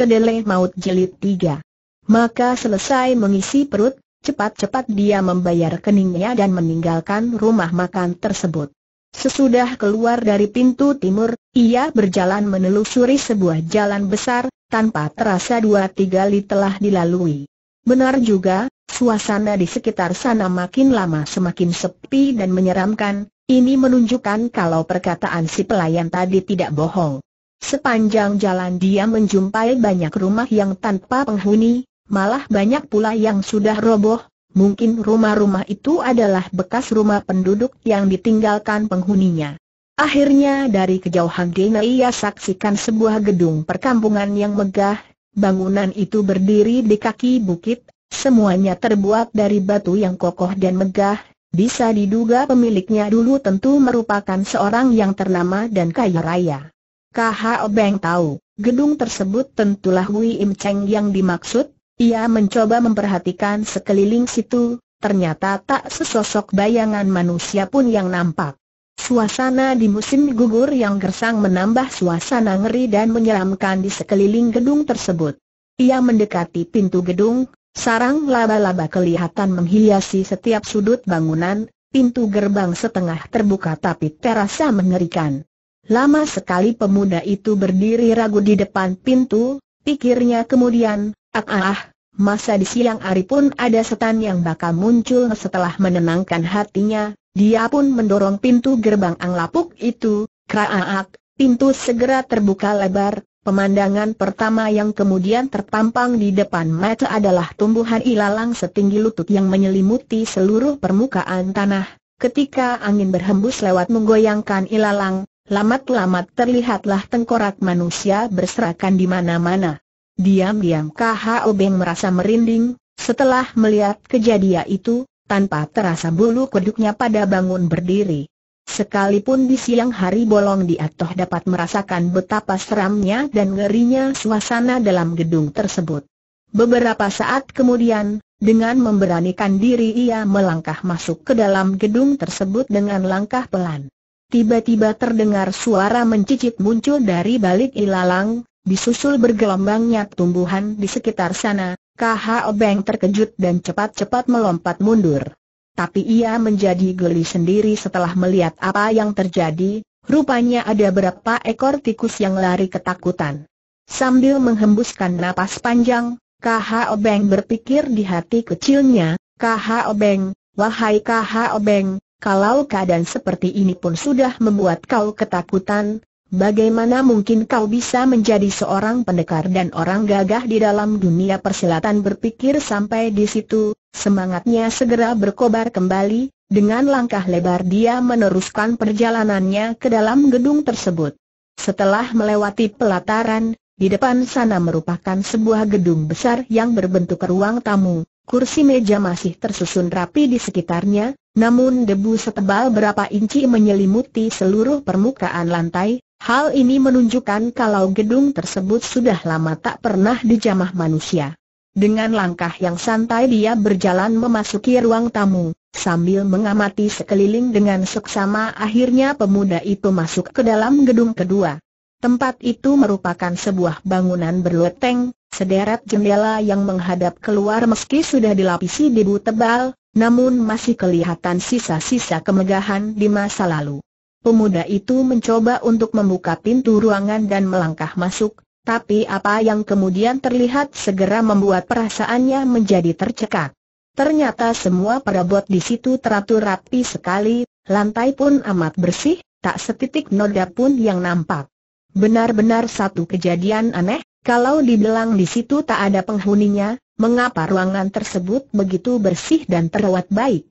Kedele Maut jelit tiga. Maka selesai mengisi perut, cepat-cepat dia membayar keningnya dan meninggalkan rumah makan tersebut. Sesudah keluar dari pintu timur, ia berjalan menelusuri sebuah jalan besar, tanpa terasa dua tiga li telah dilalui. Benar juga, suasana di sekitar sana makin lama semakin sepi dan menyeramkan, ini menunjukkan kalau perkataan si pelayan tadi tidak bohong. Sepanjang jalan dia menjumpai banyak rumah yang tanpa penghuni, malah banyak pula yang sudah roboh, mungkin rumah-rumah itu adalah bekas rumah penduduk yang ditinggalkan penghuninya. Akhirnya dari kejauhan Dina ia saksikan sebuah gedung perkampungan yang megah, bangunan itu berdiri di kaki bukit, semuanya terbuat dari batu yang kokoh dan megah, bisa diduga pemiliknya dulu tentu merupakan seorang yang ternama dan kaya raya. KHO obeng tahu, gedung tersebut tentulah Hui Im Cheng yang dimaksud, ia mencoba memperhatikan sekeliling situ, ternyata tak sesosok bayangan manusia pun yang nampak. Suasana di musim gugur yang gersang menambah suasana ngeri dan menyeramkan di sekeliling gedung tersebut. Ia mendekati pintu gedung, sarang laba-laba kelihatan menghiasi setiap sudut bangunan, pintu gerbang setengah terbuka tapi terasa mengerikan. Lama sekali pemuda itu berdiri ragu di depan pintu, pikirnya kemudian, ah, ah ah, masa di siang hari pun ada setan yang bakal muncul setelah menenangkan hatinya, dia pun mendorong pintu gerbang anglapuk itu, kraak, pintu segera terbuka lebar, pemandangan pertama yang kemudian terpampang di depan mata adalah tumbuhan ilalang setinggi lutut yang menyelimuti seluruh permukaan tanah, ketika angin berhembus lewat menggoyangkan ilalang, Lamat-lamat terlihatlah tengkorak manusia berserakan di mana-mana. Diam-diam KHO Beng merasa merinding, setelah melihat kejadian itu, tanpa terasa bulu kuduknya pada bangun berdiri. Sekalipun di siang hari bolong dia toh dapat merasakan betapa seramnya dan ngerinya suasana dalam gedung tersebut. Beberapa saat kemudian, dengan memberanikan diri ia melangkah masuk ke dalam gedung tersebut dengan langkah pelan. Tiba-tiba terdengar suara mencicit muncul dari balik ilalang, disusul bergelombangnya tumbuhan di sekitar sana, KHO Obeng terkejut dan cepat-cepat melompat mundur. Tapi ia menjadi geli sendiri setelah melihat apa yang terjadi, rupanya ada beberapa ekor tikus yang lari ketakutan. Sambil menghembuskan napas panjang, KHO Obeng berpikir di hati kecilnya, KHO Obeng, wahai KHO Obeng. Kalau keadaan seperti ini pun sudah membuat kau ketakutan, bagaimana mungkin kau bisa menjadi seorang pendekar dan orang gagah di dalam dunia persilatan berpikir sampai di situ, semangatnya segera berkobar kembali, dengan langkah lebar dia meneruskan perjalanannya ke dalam gedung tersebut. Setelah melewati pelataran, di depan sana merupakan sebuah gedung besar yang berbentuk ruang tamu. Kursi meja masih tersusun rapi di sekitarnya, namun debu setebal berapa inci menyelimuti seluruh permukaan lantai, hal ini menunjukkan kalau gedung tersebut sudah lama tak pernah dijamah manusia. Dengan langkah yang santai dia berjalan memasuki ruang tamu, sambil mengamati sekeliling dengan seksama akhirnya pemuda itu masuk ke dalam gedung kedua. Tempat itu merupakan sebuah bangunan berloteng, sederet jendela yang menghadap keluar meski sudah dilapisi debu tebal, namun masih kelihatan sisa-sisa kemegahan di masa lalu. Pemuda itu mencoba untuk membuka pintu ruangan dan melangkah masuk, tapi apa yang kemudian terlihat segera membuat perasaannya menjadi tercekak. Ternyata semua perabot di situ teratur rapi sekali, lantai pun amat bersih, tak setitik noda pun yang nampak. Benar-benar satu kejadian aneh, kalau dibilang di situ tak ada penghuninya, mengapa ruangan tersebut begitu bersih dan terawat baik?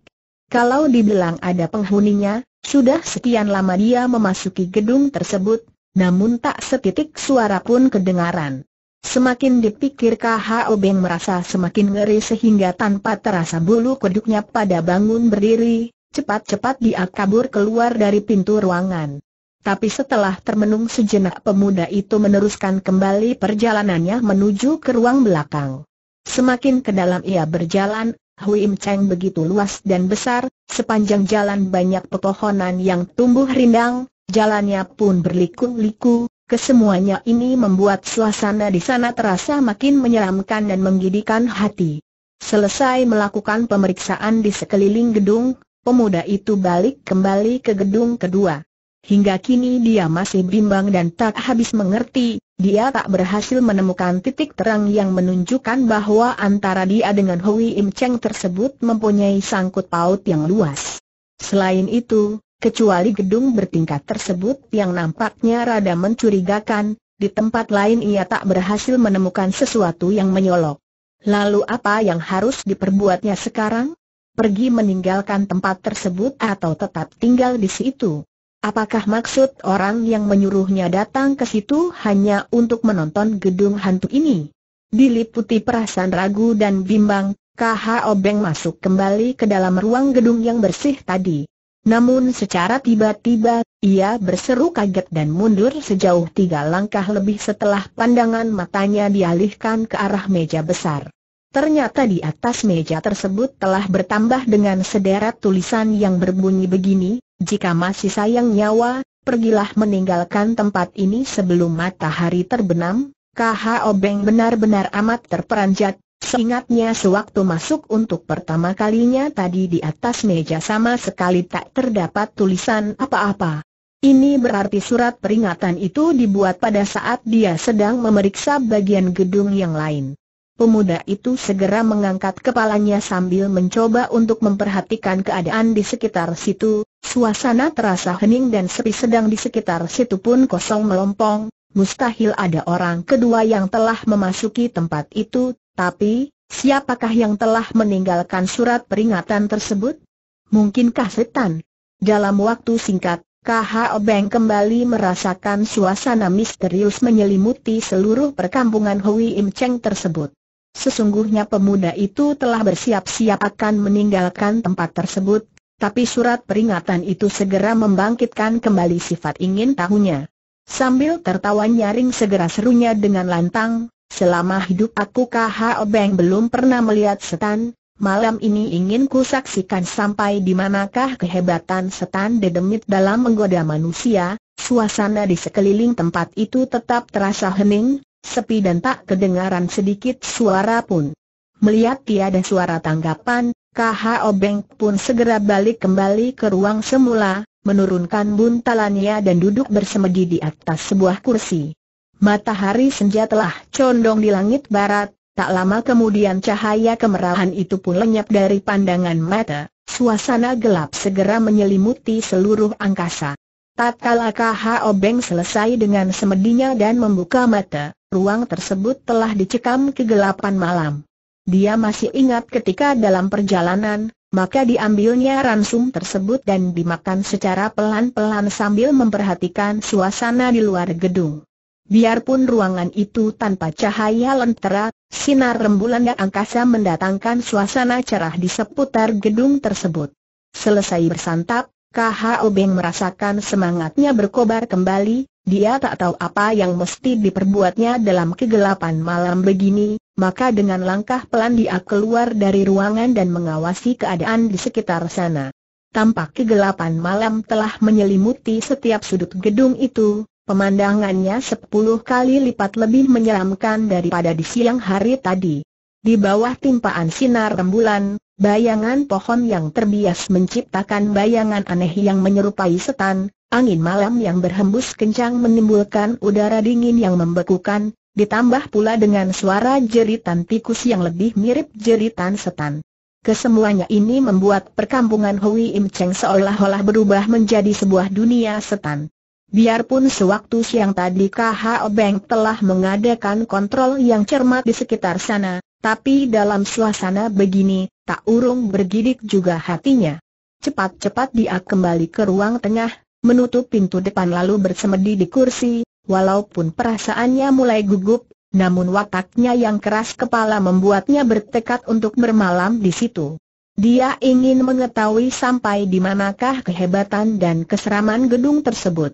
Kalau dibilang ada penghuninya, sudah sekian lama dia memasuki gedung tersebut, namun tak setitik suara pun kedengaran. Semakin dipikir KHO Beng merasa semakin ngeri sehingga tanpa terasa bulu kuduknya pada bangun berdiri, cepat-cepat dia kabur keluar dari pintu ruangan. Tapi setelah termenung sejenak pemuda itu meneruskan kembali perjalanannya menuju ke ruang belakang. Semakin ke dalam ia berjalan, hui im Cheng begitu luas dan besar, sepanjang jalan banyak pepohonan yang tumbuh rindang, jalannya pun berliku-liku, kesemuanya ini membuat suasana di sana terasa makin menyeramkan dan menggidikan hati. Selesai melakukan pemeriksaan di sekeliling gedung, pemuda itu balik kembali ke gedung kedua. Hingga kini dia masih bimbang dan tak habis mengerti, dia tak berhasil menemukan titik terang yang menunjukkan bahwa antara dia dengan Hui Im Cheng tersebut mempunyai sangkut paut yang luas. Selain itu, kecuali gedung bertingkat tersebut yang nampaknya rada mencurigakan, di tempat lain ia tak berhasil menemukan sesuatu yang menyolok. Lalu apa yang harus diperbuatnya sekarang? Pergi meninggalkan tempat tersebut atau tetap tinggal di situ? Apakah maksud orang yang menyuruhnya datang ke situ hanya untuk menonton gedung hantu ini? Diliputi perasaan ragu dan bimbang, KH Obeng masuk kembali ke dalam ruang gedung yang bersih tadi. Namun secara tiba-tiba, ia berseru kaget dan mundur sejauh tiga langkah lebih setelah pandangan matanya dialihkan ke arah meja besar. Ternyata di atas meja tersebut telah bertambah dengan sederet tulisan yang berbunyi begini, jika masih sayang nyawa, pergilah meninggalkan tempat ini sebelum matahari terbenam. KH Obeng benar-benar amat terperanjat, seingatnya sewaktu masuk untuk pertama kalinya tadi di atas meja sama sekali tak terdapat tulisan apa-apa. Ini berarti surat peringatan itu dibuat pada saat dia sedang memeriksa bagian gedung yang lain. Pemuda itu segera mengangkat kepalanya sambil mencoba untuk memperhatikan keadaan di sekitar situ, Suasana terasa hening dan sepi sedang di sekitar situ pun kosong melompong, mustahil ada orang kedua yang telah memasuki tempat itu, tapi, siapakah yang telah meninggalkan surat peringatan tersebut? Mungkinkah setan? Dalam waktu singkat, KH Obeng kembali merasakan suasana misterius menyelimuti seluruh perkampungan Hui Im Cheng tersebut. Sesungguhnya pemuda itu telah bersiap-siap akan meninggalkan tempat tersebut tapi surat peringatan itu segera membangkitkan kembali sifat ingin tahunya. Sambil tertawa nyaring segera serunya dengan lantang, selama hidup aku KH Obeng belum pernah melihat setan, malam ini ingin ku saksikan sampai di manakah kehebatan setan dedemit dalam menggoda manusia, suasana di sekeliling tempat itu tetap terasa hening, sepi dan tak kedengaran sedikit suara pun. Melihat tiada suara tanggapan, KH Obeng pun segera balik kembali ke ruang semula, menurunkan buntalannya dan duduk bersemedi di atas sebuah kursi. Matahari senja telah condong di langit barat, tak lama kemudian cahaya kemerahan itu pun lenyap dari pandangan mata, suasana gelap segera menyelimuti seluruh angkasa. Tatkala KH Obeng selesai dengan semedinya dan membuka mata, ruang tersebut telah dicekam kegelapan malam. Dia masih ingat ketika dalam perjalanan, maka diambilnya ransum tersebut dan dimakan secara pelan-pelan sambil memperhatikan suasana di luar gedung. Biarpun ruangan itu tanpa cahaya lentera, sinar rembulan dan angkasa mendatangkan suasana cerah di seputar gedung tersebut. Selesai bersantap, KHO Beng merasakan semangatnya berkobar kembali, dia tak tahu apa yang mesti diperbuatnya dalam kegelapan malam begini, maka dengan langkah pelan dia keluar dari ruangan dan mengawasi keadaan di sekitar sana. Tampak kegelapan malam telah menyelimuti setiap sudut gedung itu, pemandangannya sepuluh kali lipat lebih menyeramkan daripada di siang hari tadi. Di bawah timpaan sinar rembulan, bayangan pohon yang terbias menciptakan bayangan aneh yang menyerupai setan, Angin malam yang berhembus kencang menimbulkan udara dingin yang membekukan, ditambah pula dengan suara jeritan tikus yang lebih mirip jeritan setan. Kesemuanya ini membuat perkampungan Hui Im Cheng seolah-olah berubah menjadi sebuah dunia setan. Biarpun sewaktu siang tadi KH Bank telah mengadakan kontrol yang cermat di sekitar sana, tapi dalam suasana begini, tak urung bergidik juga hatinya. Cepat-cepat dia kembali ke ruang tengah, menutup pintu depan lalu bersemedi di kursi, walaupun perasaannya mulai gugup, namun wataknya yang keras kepala membuatnya bertekad untuk bermalam di situ. Dia ingin mengetahui sampai di manakah kehebatan dan keseraman gedung tersebut.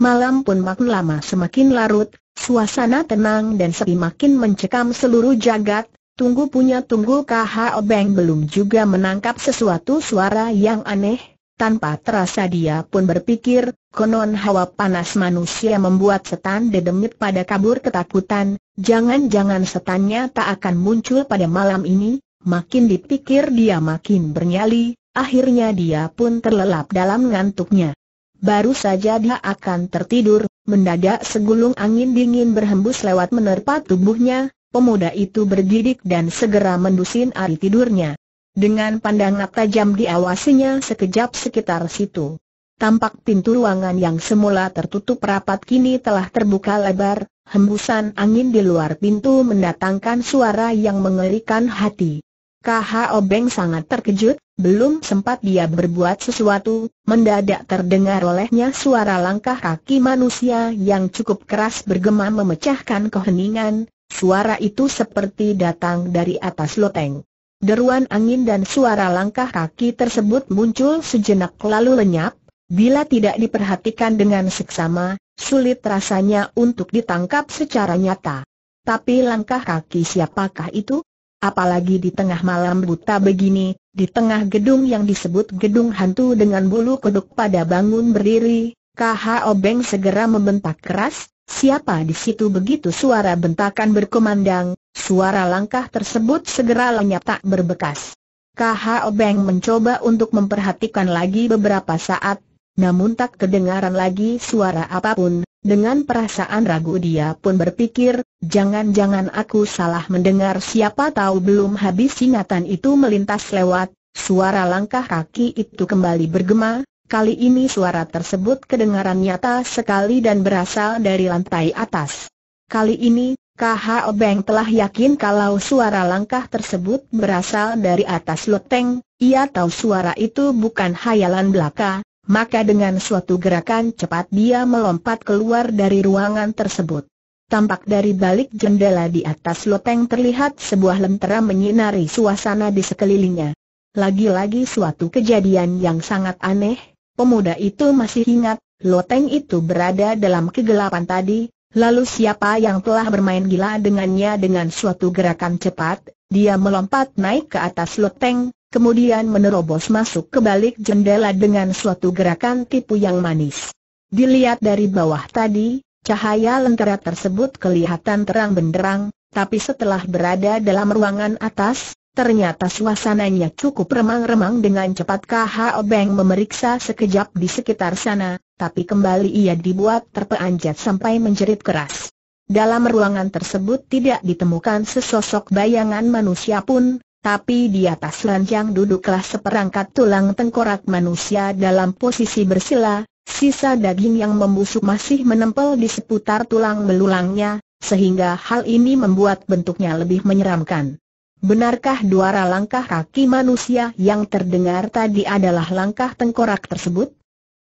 Malam pun makin lama semakin larut, suasana tenang dan sepi makin mencekam seluruh jagat, tunggu punya tunggu KHO Beng belum juga menangkap sesuatu suara yang aneh, tanpa terasa dia pun berpikir, konon hawa panas manusia membuat setan dedemit pada kabur ketakutan, jangan-jangan setannya tak akan muncul pada malam ini, makin dipikir dia makin bernyali, akhirnya dia pun terlelap dalam ngantuknya. Baru saja dia akan tertidur, mendadak segulung angin dingin berhembus lewat menerpa tubuhnya, pemuda itu bergidik dan segera mendusin air tidurnya. Dengan pandangan tajam diawasinya sekejap sekitar situ. Tampak pintu ruangan yang semula tertutup rapat kini telah terbuka lebar, hembusan angin di luar pintu mendatangkan suara yang mengerikan hati. KH Obeng sangat terkejut, belum sempat dia berbuat sesuatu, mendadak terdengar olehnya suara langkah kaki manusia yang cukup keras bergema memecahkan keheningan, suara itu seperti datang dari atas loteng. Deruan angin dan suara langkah kaki tersebut muncul sejenak lalu lenyap, bila tidak diperhatikan dengan seksama, sulit rasanya untuk ditangkap secara nyata. Tapi langkah kaki siapakah itu? Apalagi di tengah malam buta begini, di tengah gedung yang disebut gedung hantu dengan bulu kuduk pada bangun berdiri, KH Obeng segera membentak keras, Siapa di situ begitu suara bentakan berkumandang, suara langkah tersebut segera lenyap tak berbekas. KH Obeng mencoba untuk memperhatikan lagi beberapa saat, namun tak kedengaran lagi suara apapun, dengan perasaan ragu dia pun berpikir, jangan-jangan aku salah mendengar siapa tahu belum habis singatan itu melintas lewat, suara langkah kaki itu kembali bergema, Kali ini suara tersebut kedengaran nyata sekali dan berasal dari lantai atas. Kali ini, KH Obeng telah yakin kalau suara langkah tersebut berasal dari atas loteng, ia tahu suara itu bukan hayalan belaka, maka dengan suatu gerakan cepat dia melompat keluar dari ruangan tersebut. Tampak dari balik jendela di atas loteng terlihat sebuah lentera menyinari suasana di sekelilingnya. Lagi-lagi suatu kejadian yang sangat aneh, Pemuda itu masih ingat, loteng itu berada dalam kegelapan tadi, lalu siapa yang telah bermain gila dengannya dengan suatu gerakan cepat, dia melompat naik ke atas loteng, kemudian menerobos masuk ke balik jendela dengan suatu gerakan tipu yang manis. Dilihat dari bawah tadi, cahaya lentera tersebut kelihatan terang benderang, tapi setelah berada dalam ruangan atas, Ternyata suasananya cukup remang-remang dengan cepat K.H.O. Beng memeriksa sekejap di sekitar sana, tapi kembali ia dibuat terpeanjat sampai menjerit keras. Dalam ruangan tersebut tidak ditemukan sesosok bayangan manusia pun, tapi di atas ranjang duduklah seperangkat tulang tengkorak manusia dalam posisi bersila, sisa daging yang membusuk masih menempel di seputar tulang belulangnya, sehingga hal ini membuat bentuknya lebih menyeramkan. Benarkah dua langkah kaki manusia yang terdengar tadi adalah langkah tengkorak tersebut?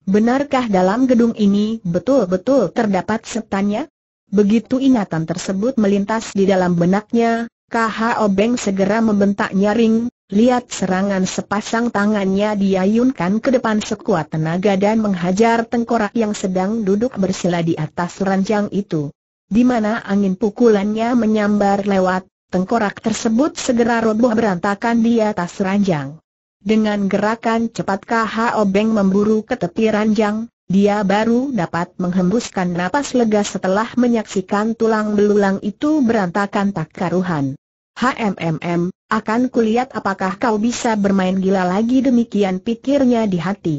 Benarkah dalam gedung ini betul-betul terdapat setannya? Begitu ingatan tersebut melintas di dalam benaknya, KH Obeng segera membentak nyaring, lihat serangan sepasang tangannya diayunkan ke depan sekuat tenaga dan menghajar tengkorak yang sedang duduk bersila di atas ranjang itu. Di mana angin pukulannya menyambar lewat, tengkorak tersebut segera roboh berantakan di atas ranjang. Dengan gerakan cepat KH Obeng memburu ke tepi ranjang, dia baru dapat menghembuskan napas lega setelah menyaksikan tulang belulang itu berantakan tak karuhan. HMMM, akan kulihat apakah kau bisa bermain gila lagi demikian pikirnya di hati.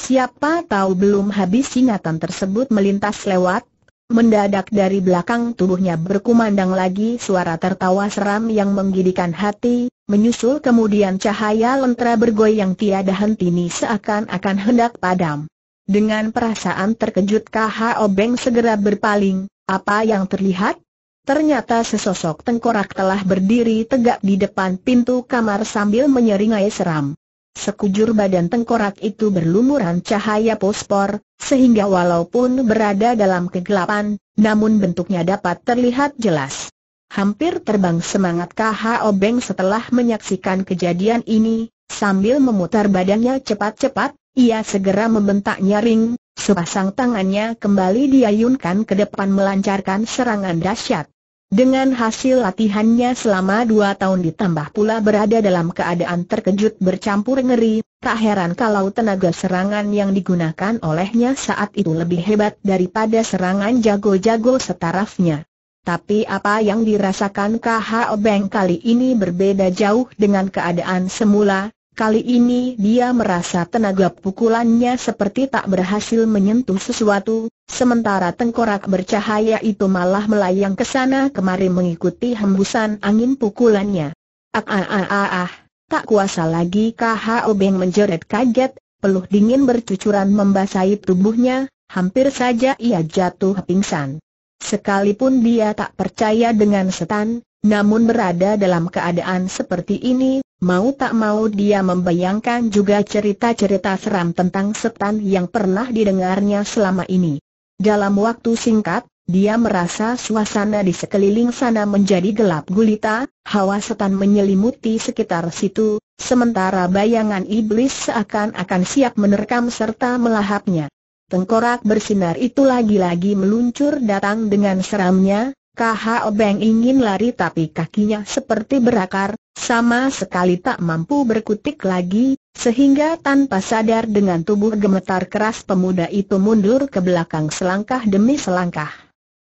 Siapa tahu belum habis ingatan tersebut melintas lewat, Mendadak dari belakang tubuhnya berkumandang lagi suara tertawa seram yang menggidikan hati, menyusul kemudian cahaya lentera bergoyang tiada henti ini seakan-akan hendak padam. Dengan perasaan terkejut KH Obeng segera berpaling, apa yang terlihat? Ternyata sesosok tengkorak telah berdiri tegak di depan pintu kamar sambil menyeringai seram. Sekujur badan tengkorak itu berlumuran cahaya pospor, sehingga walaupun berada dalam kegelapan, namun bentuknya dapat terlihat jelas. Hampir terbang semangat KH Obeng setelah menyaksikan kejadian ini, sambil memutar badannya cepat-cepat, ia segera membentak nyaring, sepasang tangannya kembali diayunkan ke depan melancarkan serangan dahsyat. Dengan hasil latihannya selama dua tahun ditambah pula berada dalam keadaan terkejut bercampur ngeri, tak heran kalau tenaga serangan yang digunakan olehnya saat itu lebih hebat daripada serangan jago-jago setarafnya. Tapi apa yang dirasakan KHO kali ini berbeda jauh dengan keadaan semula, Kali ini dia merasa tenaga pukulannya seperti tak berhasil menyentuh sesuatu, sementara tengkorak bercahaya itu malah melayang ke sana kemari mengikuti hembusan angin pukulannya. Ah ah ah ah ah, tak kuasa lagi KH Obeng menjerit kaget, peluh dingin bercucuran membasahi tubuhnya, hampir saja ia jatuh pingsan. Sekalipun dia tak percaya dengan setan, namun berada dalam keadaan seperti ini, Mau tak mau dia membayangkan juga cerita-cerita seram tentang setan yang pernah didengarnya selama ini. Dalam waktu singkat, dia merasa suasana di sekeliling sana menjadi gelap gulita, hawa setan menyelimuti sekitar situ, sementara bayangan iblis seakan-akan siap menerkam serta melahapnya. Tengkorak bersinar itu lagi-lagi meluncur datang dengan seramnya, Kha Obeng ingin lari tapi kakinya seperti berakar, sama sekali tak mampu berkutik lagi, sehingga tanpa sadar dengan tubuh gemetar keras pemuda itu mundur ke belakang selangkah demi selangkah.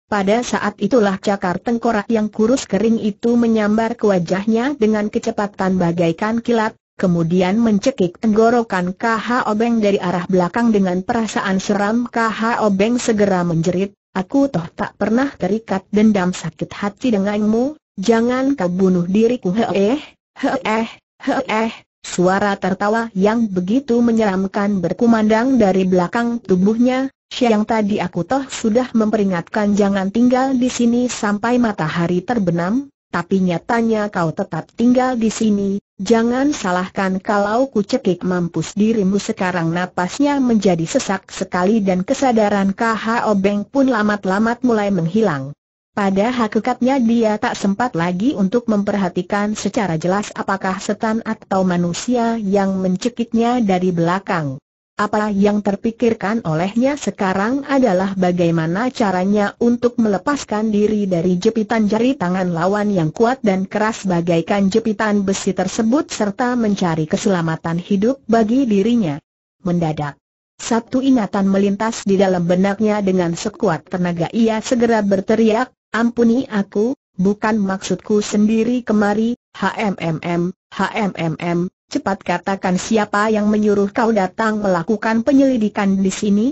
Pada saat itulah cakar tengkorak yang kurus kering itu menyambar ke wajahnya dengan kecepatan bagaikan kilat, kemudian mencekik tenggorokan Kha Obeng dari arah belakang dengan perasaan seram Kha Obeng segera menjerit, Aku toh tak pernah terikat dendam sakit hati denganmu, jangan kau bunuh diriku heeh, heeh, heeh. Suara tertawa yang begitu menyeramkan berkumandang dari belakang tubuhnya, Siang tadi aku toh sudah memperingatkan jangan tinggal di sini sampai matahari terbenam, tapi nyatanya kau tetap tinggal di sini, jangan salahkan kalau ku cekik mampus dirimu sekarang napasnya menjadi sesak sekali dan kesadaran KH Obeng pun lamat-lamat mulai menghilang. Pada hakikatnya dia tak sempat lagi untuk memperhatikan secara jelas apakah setan atau manusia yang mencekiknya dari belakang. Apa yang terpikirkan olehnya sekarang adalah bagaimana caranya untuk melepaskan diri dari jepitan jari tangan lawan yang kuat dan keras bagaikan jepitan besi tersebut serta mencari keselamatan hidup bagi dirinya. Mendadak, satu ingatan melintas di dalam benaknya dengan sekuat tenaga ia segera berteriak, ampuni aku, bukan maksudku sendiri kemari, HMMM, HMMM, Cepat katakan siapa yang menyuruh kau datang melakukan penyelidikan di sini?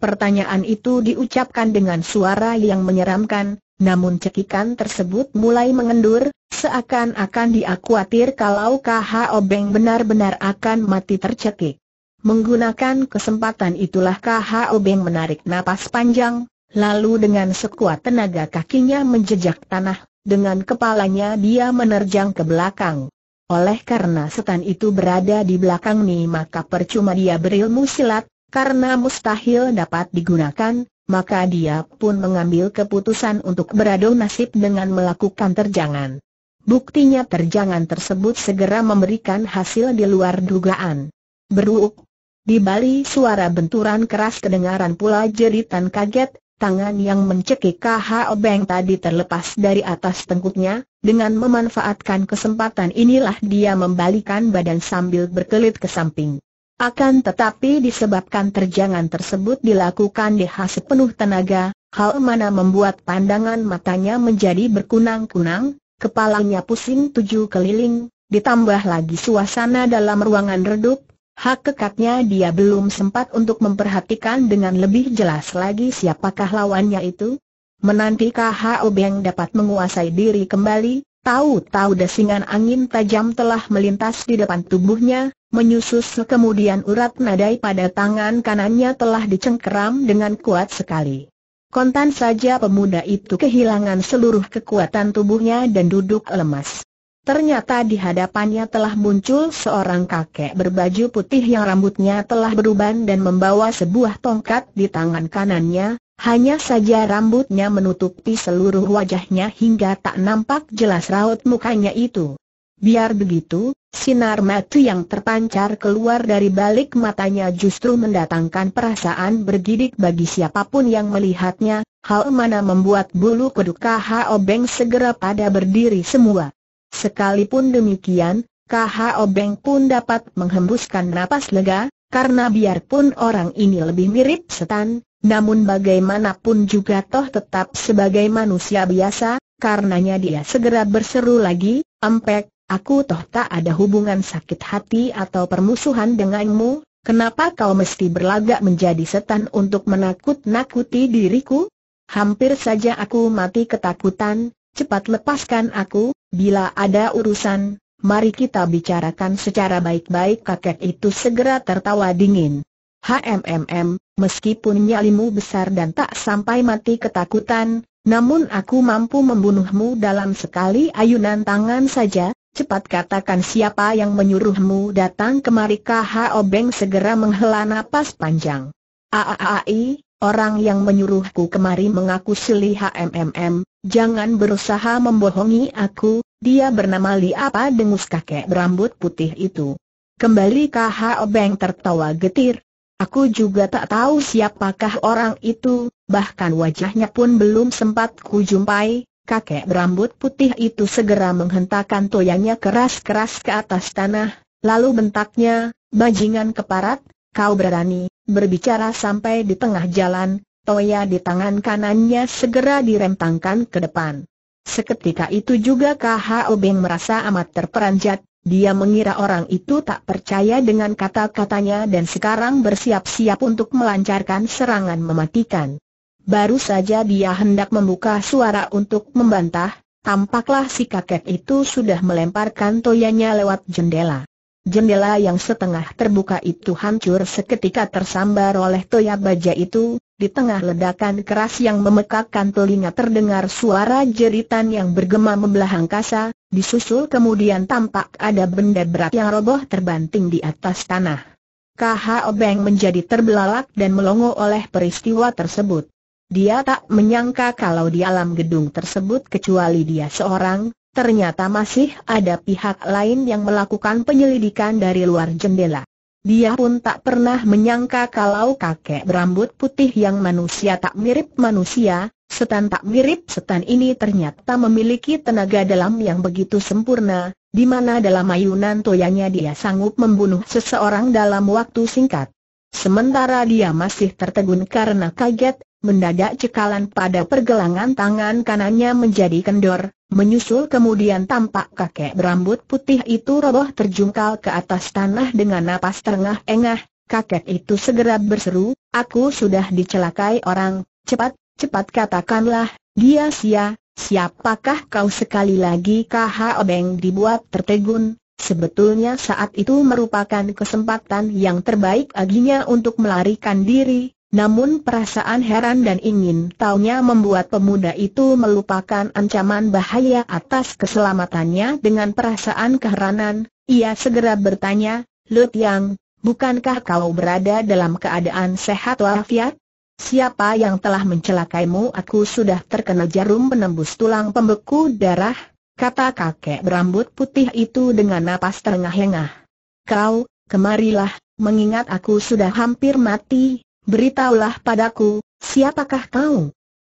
Pertanyaan itu diucapkan dengan suara yang menyeramkan, namun cekikan tersebut mulai mengendur, seakan-akan dia khawatir kalau KH Obeng benar-benar akan mati tercekik. Menggunakan kesempatan itulah KH Obeng menarik napas panjang, lalu dengan sekuat tenaga kakinya menjejak tanah, dengan kepalanya dia menerjang ke belakang. Oleh karena setan itu berada di belakang Ni maka percuma dia berilmu silat, karena mustahil dapat digunakan, maka dia pun mengambil keputusan untuk beradu nasib dengan melakukan terjangan. Buktinya terjangan tersebut segera memberikan hasil di luar dugaan. Beruuk. Di Bali suara benturan keras kedengaran pula jeritan kaget, Tangan yang mencekik KH Obeng tadi terlepas dari atas tengkuknya, dengan memanfaatkan kesempatan inilah dia membalikan badan sambil berkelit ke samping. Akan tetapi disebabkan terjangan tersebut dilakukan di khas penuh tenaga, hal mana membuat pandangan matanya menjadi berkunang-kunang, kepalanya pusing tujuh keliling, ditambah lagi suasana dalam ruangan redup, Hak kekatnya dia belum sempat untuk memperhatikan dengan lebih jelas lagi siapakah lawannya itu. Menanti KHO Beng dapat menguasai diri kembali, tahu-tahu desingan angin tajam telah melintas di depan tubuhnya, menyusus kemudian urat nadai pada tangan kanannya telah dicengkeram dengan kuat sekali. Kontan saja pemuda itu kehilangan seluruh kekuatan tubuhnya dan duduk lemas. Ternyata di hadapannya telah muncul seorang kakek berbaju putih yang rambutnya telah beruban dan membawa sebuah tongkat di tangan kanannya, hanya saja rambutnya menutupi seluruh wajahnya hingga tak nampak jelas raut mukanya itu. Biar begitu, sinar mata yang terpancar keluar dari balik matanya justru mendatangkan perasaan bergidik bagi siapapun yang melihatnya, hal mana membuat bulu kuduk K.H.O. Beng segera pada berdiri semua. Sekalipun demikian, KHO Beng pun dapat menghembuskan napas lega, karena biarpun orang ini lebih mirip setan, namun bagaimanapun juga toh tetap sebagai manusia biasa, karenanya dia segera berseru lagi, ampek, aku toh tak ada hubungan sakit hati atau permusuhan denganmu, kenapa kau mesti berlagak menjadi setan untuk menakut-nakuti diriku? Hampir saja aku mati ketakutan, cepat lepaskan aku, Bila ada urusan, mari kita bicarakan secara baik-baik kakek itu segera tertawa dingin. HMMM, meskipun nyalimu besar dan tak sampai mati ketakutan, namun aku mampu membunuhmu dalam sekali ayunan tangan saja, Cepat katakan siapa yang menyuruhmu datang kemari KHO Obeng segera menghela napas panjang. Aaai, Orang yang menyuruhku kemari mengaku Sili HMMM, jangan berusaha membohongi aku, dia bernama Li apa dengus kakek berambut putih itu. Kembali KH Obeng tertawa getir. Aku juga tak tahu siapakah orang itu, bahkan wajahnya pun belum sempat kujumpai. Kakek berambut putih itu segera menghentakkan toyanya keras-keras ke atas tanah, lalu bentaknya, bajingan keparat, kau berani, Berbicara sampai di tengah jalan, toya di tangan kanannya segera direntangkan ke depan. Seketika itu juga KH Obeng merasa amat terperanjat, dia mengira orang itu tak percaya dengan kata-katanya dan sekarang bersiap-siap untuk melancarkan serangan mematikan. Baru saja dia hendak membuka suara untuk membantah, tampaklah si kakek itu sudah melemparkan toyanya lewat jendela. Jendela yang setengah terbuka itu hancur seketika tersambar oleh toya baja itu, di tengah ledakan keras yang memekakkan telinga terdengar suara jeritan yang bergema membelah angkasa, disusul kemudian tampak ada benda berat yang roboh terbanting di atas tanah. KH Obeng menjadi terbelalak dan melongo oleh peristiwa tersebut. Dia tak menyangka kalau di alam gedung tersebut kecuali dia seorang, ternyata masih ada pihak lain yang melakukan penyelidikan dari luar jendela. Dia pun tak pernah menyangka kalau kakek berambut putih yang manusia tak mirip manusia, setan tak mirip setan ini ternyata memiliki tenaga dalam yang begitu sempurna, di mana dalam ayunan toyanya dia sanggup membunuh seseorang dalam waktu singkat. Sementara dia masih tertegun karena kaget, Mendadak cekalan pada pergelangan tangan kanannya menjadi kendor, menyusul kemudian tampak kakek berambut putih itu roboh terjungkal ke atas tanah dengan napas terengah-engah, kakek itu segera berseru, aku sudah dicelakai orang, cepat, cepat katakanlah, dia sia, siapakah kau sekali lagi kaha Obeng dibuat tertegun, sebetulnya saat itu merupakan kesempatan yang terbaik aginya untuk melarikan diri, namun perasaan heran dan ingin taunya membuat pemuda itu melupakan ancaman bahaya atas keselamatannya dengan perasaan keheranan, ia segera bertanya, Lut Yang, bukankah kau berada dalam keadaan sehat walafiat? Siapa yang telah mencelakaimu aku sudah terkena jarum penembus tulang pembeku darah, kata kakek berambut putih itu dengan napas terengah-engah. Kau, kemarilah, mengingat aku sudah hampir mati, beritahulah padaku, siapakah kau?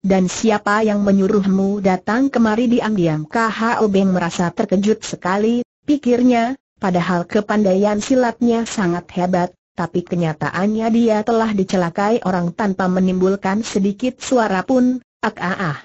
Dan siapa yang menyuruhmu datang kemari diam-diam K.H.O. Beng merasa terkejut sekali, pikirnya, padahal kepandaian silatnya sangat hebat, tapi kenyataannya dia telah dicelakai orang tanpa menimbulkan sedikit suara pun, ak ah ah.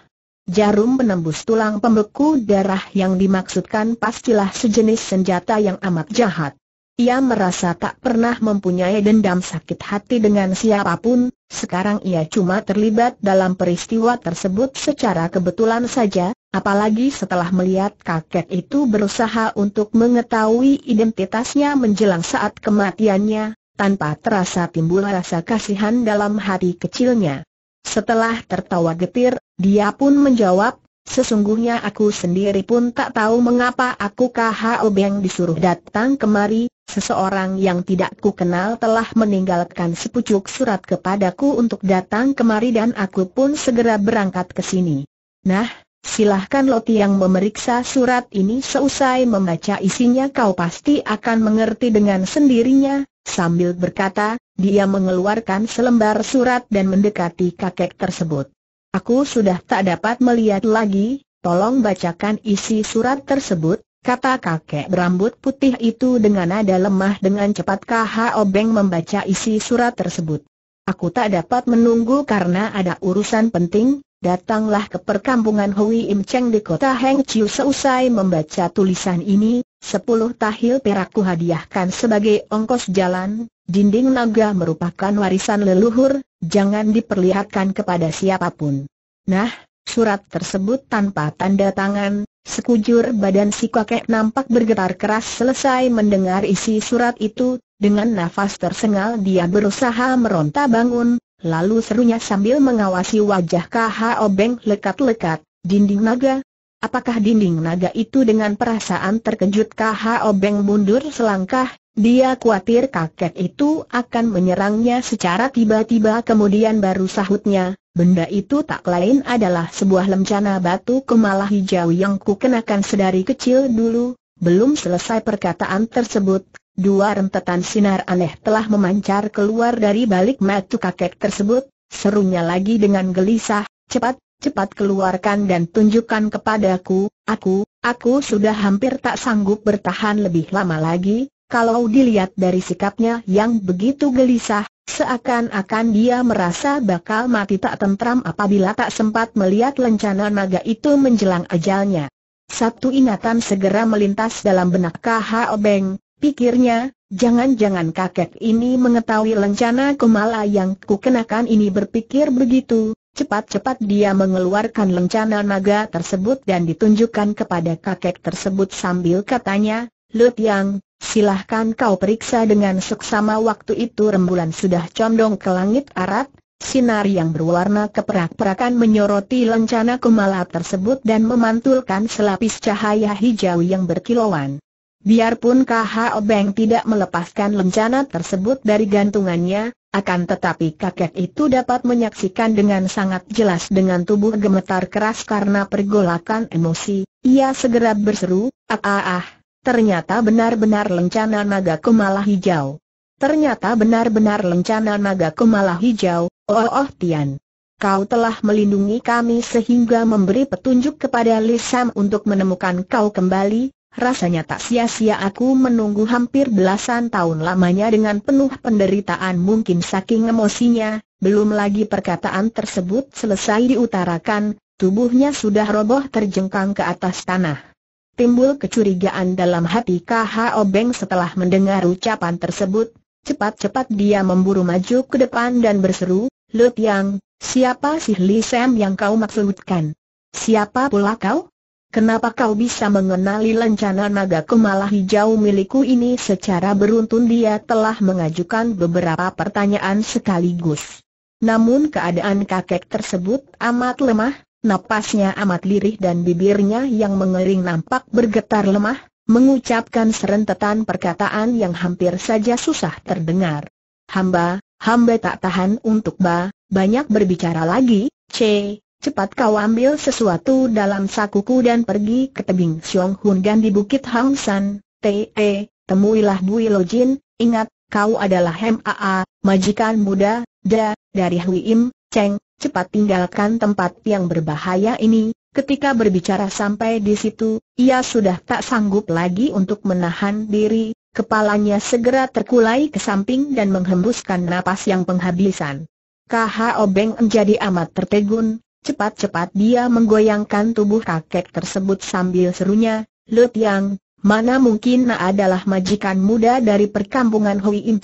Jarum menembus tulang pembeku darah yang dimaksudkan pastilah sejenis senjata yang amat jahat. Ia merasa tak pernah mempunyai dendam sakit hati dengan siapapun, sekarang ia cuma terlibat dalam peristiwa tersebut secara kebetulan saja, apalagi setelah melihat kakek itu berusaha untuk mengetahui identitasnya menjelang saat kematiannya, tanpa terasa timbul rasa kasihan dalam hati kecilnya. Setelah tertawa getir, dia pun menjawab, Sesungguhnya aku sendiri pun tak tahu mengapa aku KHO Beng disuruh datang kemari, Seseorang yang tidak ku kenal telah meninggalkan sepucuk surat kepadaku untuk datang kemari dan aku pun segera berangkat ke sini. Nah, silahkan Loti yang memeriksa surat ini seusai membaca isinya kau pasti akan mengerti dengan sendirinya, sambil berkata, dia mengeluarkan selembar surat dan mendekati kakek tersebut. Aku sudah tak dapat melihat lagi, tolong bacakan isi surat tersebut, kata kakek berambut putih itu dengan nada lemah dengan cepat K.H.O. obeng membaca isi surat tersebut. Aku tak dapat menunggu karena ada urusan penting, datanglah ke perkampungan Hui Im Cheng di kota Heng Chiu seusai membaca tulisan ini, sepuluh tahil perakku hadiahkan sebagai ongkos jalan, dinding naga merupakan warisan leluhur, jangan diperlihatkan kepada siapapun. Nah, surat tersebut tanpa tanda tangan, Sekujur badan si kakek nampak bergetar keras selesai mendengar isi surat itu, dengan nafas tersengal dia berusaha meronta bangun, lalu serunya sambil mengawasi wajah KHO Beng lekat-lekat, dinding naga. Apakah dinding naga itu dengan perasaan terkejut KHO Beng mundur selangkah, dia khawatir kakek itu akan menyerangnya secara tiba-tiba kemudian baru sahutnya, Benda itu tak lain adalah sebuah lencana batu kemala hijau yang kukenakan sedari kecil dulu. Belum selesai perkataan tersebut, dua rentetan sinar aneh telah memancar keluar dari balik mata kakek tersebut, serunya lagi dengan gelisah, cepat, cepat keluarkan dan tunjukkan kepadaku, aku, aku sudah hampir tak sanggup bertahan lebih lama lagi, kalau dilihat dari sikapnya yang begitu gelisah, Seakan-akan dia merasa bakal mati tak tentram apabila tak sempat melihat lencana naga itu menjelang ajalnya. Satu ingatan segera melintas dalam benak Kha Obeng, pikirnya, jangan-jangan kakek ini mengetahui lencana kemala yang kukenakan ini berpikir begitu, cepat-cepat dia mengeluarkan lencana naga tersebut dan ditunjukkan kepada kakek tersebut sambil katanya, Lut Yang, silahkan kau periksa dengan seksama waktu itu rembulan sudah condong ke langit arat, sinar yang berwarna keperak-perakan menyoroti lencana kumala tersebut dan memantulkan selapis cahaya hijau yang berkilauan. Biarpun KH Obeng tidak melepaskan lencana tersebut dari gantungannya, akan tetapi kakek itu dapat menyaksikan dengan sangat jelas dengan tubuh gemetar keras karena pergolakan emosi, ia segera berseru, ah ah ah, Ternyata benar-benar lencana naga kumala hijau. Ternyata benar-benar lencana naga kumala hijau, oh oh Tian. Kau telah melindungi kami sehingga memberi petunjuk kepada Lisam untuk menemukan kau kembali, rasanya tak sia-sia aku menunggu hampir belasan tahun lamanya dengan penuh penderitaan mungkin saking emosinya, belum lagi perkataan tersebut selesai diutarakan, tubuhnya sudah roboh terjengkang ke atas tanah. Timbul kecurigaan dalam hati KHO Obeng setelah mendengar ucapan tersebut, cepat-cepat dia memburu maju ke depan dan berseru, Lu Tiang, siapa sih Li Sam yang kau maksudkan? Siapa pula kau? Kenapa kau bisa mengenali lencana naga kemalah hijau milikku ini secara beruntun dia telah mengajukan beberapa pertanyaan sekaligus. Namun keadaan kakek tersebut amat lemah, napasnya amat lirih dan bibirnya yang mengering nampak bergetar lemah, mengucapkan serentetan perkataan yang hampir saja susah terdengar. Hamba, hamba tak tahan untuk ba, banyak berbicara lagi, C, cepat kau ambil sesuatu dalam sakuku dan pergi ke tebing Siong Hun Gan di Bukit Hang San, T, E, temuilah Bui Lo Jin, ingat, kau adalah MAA, majikan muda, da, dari Hui Im, Cheng, cepat tinggalkan tempat yang berbahaya ini. Ketika berbicara sampai di situ, ia sudah tak sanggup lagi untuk menahan diri, kepalanya segera terkulai ke samping dan menghembuskan napas yang penghabisan. KH Obeng menjadi amat tertegun, cepat-cepat dia menggoyangkan tubuh kakek tersebut sambil serunya, Lut Yang, mana mungkin na adalah majikan muda dari perkampungan Hui Im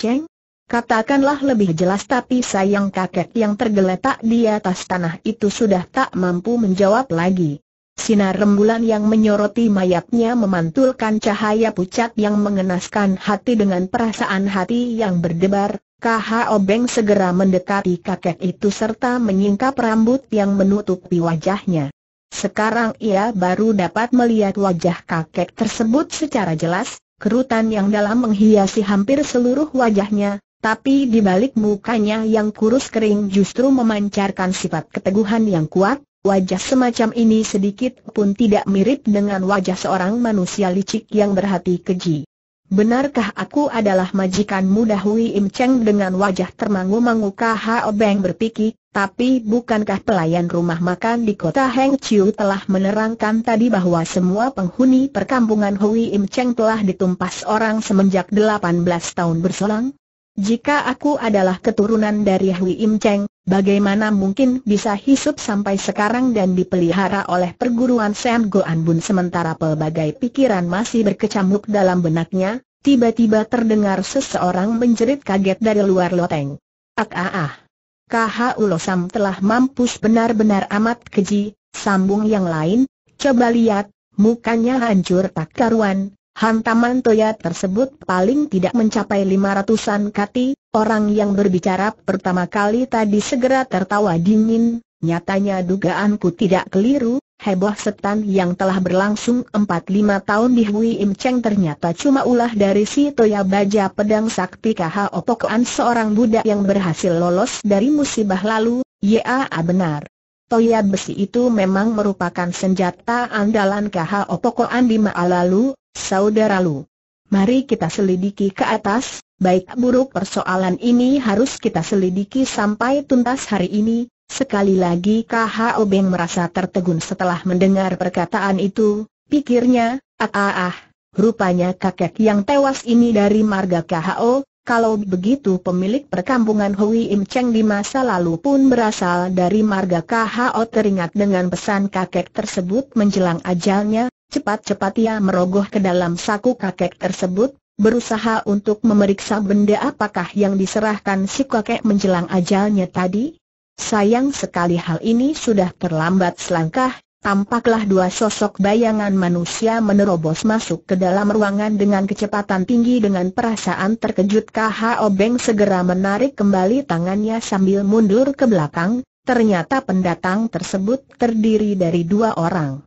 Katakanlah lebih jelas tapi sayang kakek yang tergeletak di atas tanah itu sudah tak mampu menjawab lagi. Sinar rembulan yang menyoroti mayatnya memantulkan cahaya pucat yang mengenaskan hati dengan perasaan hati yang berdebar. KH Obeng segera mendekati kakek itu serta menyingkap rambut yang menutupi wajahnya. Sekarang ia baru dapat melihat wajah kakek tersebut secara jelas, kerutan yang dalam menghiasi hampir seluruh wajahnya, tapi di balik mukanya yang kurus kering justru memancarkan sifat keteguhan yang kuat, wajah semacam ini sedikit pun tidak mirip dengan wajah seorang manusia licik yang berhati keji. Benarkah aku adalah majikanmu Hui Im Cheng dengan wajah termangu-mangu Kao Beng berpikir, tapi bukankah pelayan rumah makan di kota Heng Chiu telah menerangkan tadi bahwa semua penghuni perkampungan Hui Im Cheng telah ditumpas orang semenjak 18 tahun berselang? Jika aku adalah keturunan dari Hui Im Cheng, bagaimana mungkin bisa hisup sampai sekarang dan dipelihara oleh perguruan Sam An Bun sementara pelbagai pikiran masih berkecamuk dalam benaknya, tiba-tiba terdengar seseorang menjerit kaget dari luar loteng. Ak ah ah. ah. KH Ulosam telah mampus benar-benar amat keji, sambung yang lain, coba lihat, mukanya hancur tak karuan, Hantaman toya tersebut paling tidak mencapai lima ratusan kati, orang yang berbicara pertama kali tadi segera tertawa dingin, nyatanya dugaanku tidak keliru, heboh setan yang telah berlangsung empat lima tahun di Hui Im Cheng ternyata cuma ulah dari si toya baja pedang sakti KH Opokan seorang budak yang berhasil lolos dari musibah lalu, ya benar. Toya besi itu memang merupakan senjata andalan KH Opokoan di lalu, Saudara Lu. Mari kita selidiki ke atas, baik buruk persoalan ini harus kita selidiki sampai tuntas hari ini. Sekali lagi KH Obeng merasa tertegun setelah mendengar perkataan itu, pikirnya, ah ah ah, rupanya kakek yang tewas ini dari marga KHO, kalau begitu pemilik perkampungan Hui Im Cheng di masa lalu pun berasal dari marga KHO teringat dengan pesan kakek tersebut menjelang ajalnya, Cepat-cepat ia merogoh ke dalam saku kakek tersebut, berusaha untuk memeriksa benda apakah yang diserahkan si kakek menjelang ajalnya tadi. Sayang sekali hal ini sudah terlambat selangkah, tampaklah dua sosok bayangan manusia menerobos masuk ke dalam ruangan dengan kecepatan tinggi dengan perasaan terkejut KHO obeng segera menarik kembali tangannya sambil mundur ke belakang, ternyata pendatang tersebut terdiri dari dua orang.